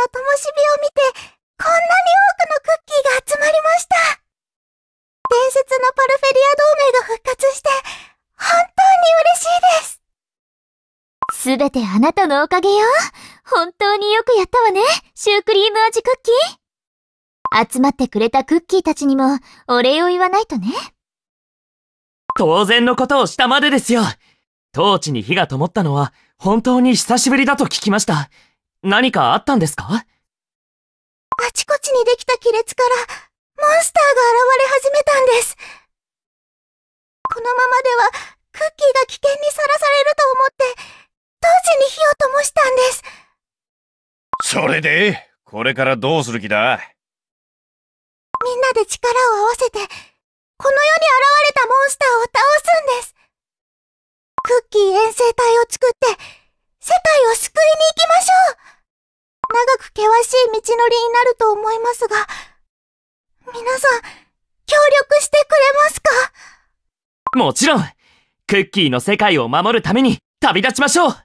の灯火を見て、こんなに多くのクッキーが集まりました。伝説のパルフェリア同盟が復活して、本当に嬉しいです。すべてあなたのおかげよ。本当によくやったわね、シュークリーム味クッキー。集まってくれたクッキーたちにもお礼を言わないとね。当然のことをしたまでですよ。トーチに火が灯ったのは本当に久しぶりだと聞きました。何かあったんですかあちこちにできた亀裂から、モンスターが現れ始めたんです。このままでは、クッキーが危険にさらされると思って、当時に火を灯したんです。それで、これからどうする気だみんなで力を合わせて、この世に現れたモンスターを倒すんです。クッキー遠征隊を作って、世界を救いに行きましょう長く険しい道のりになると思いますが、皆さん、協力してくれますかもちろんクッキーの世界を守るために旅立ちましょう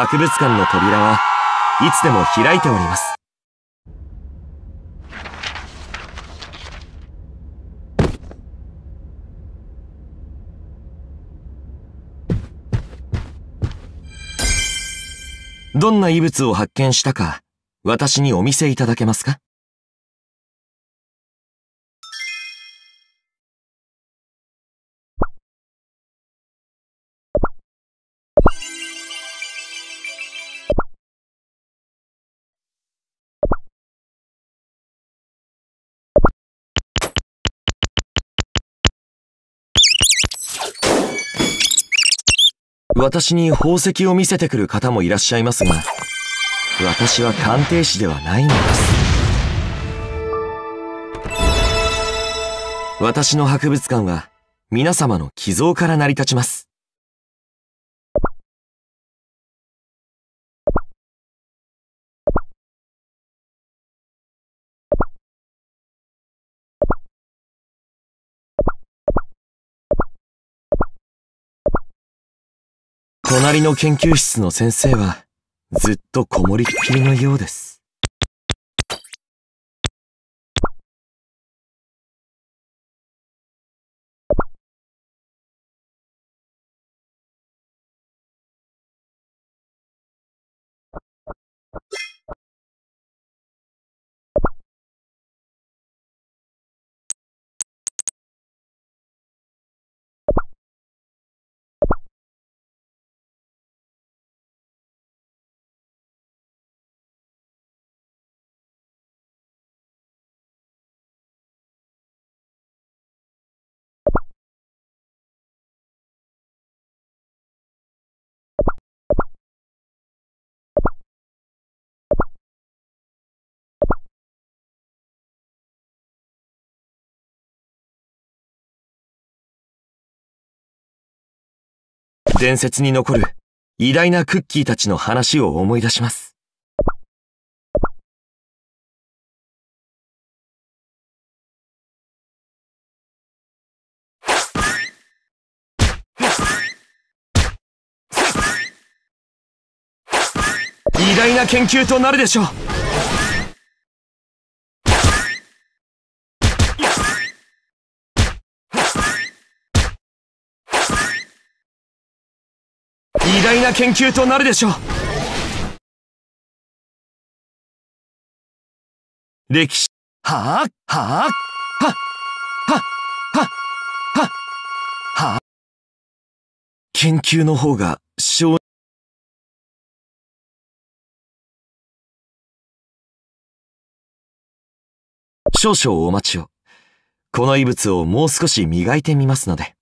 博物館の扉はいつでも開いております。どんな遺物を発見したか、私にお見せいただけますか私に宝石を見せてくる方もいらっしゃいますが、私は鑑定士ではないのです。私の博物館は皆様の寄贈から成り立ちます。隣の研究室の先生はずっとこもりっきりのようです。伝説に残る偉大なクッキーたちの話を思い出します。偉大な研究となるでしょう大な研究となるでしょう歴史はあはあははは研究の方が少少々お待ちを。この遺物をもう少し磨いてみますので。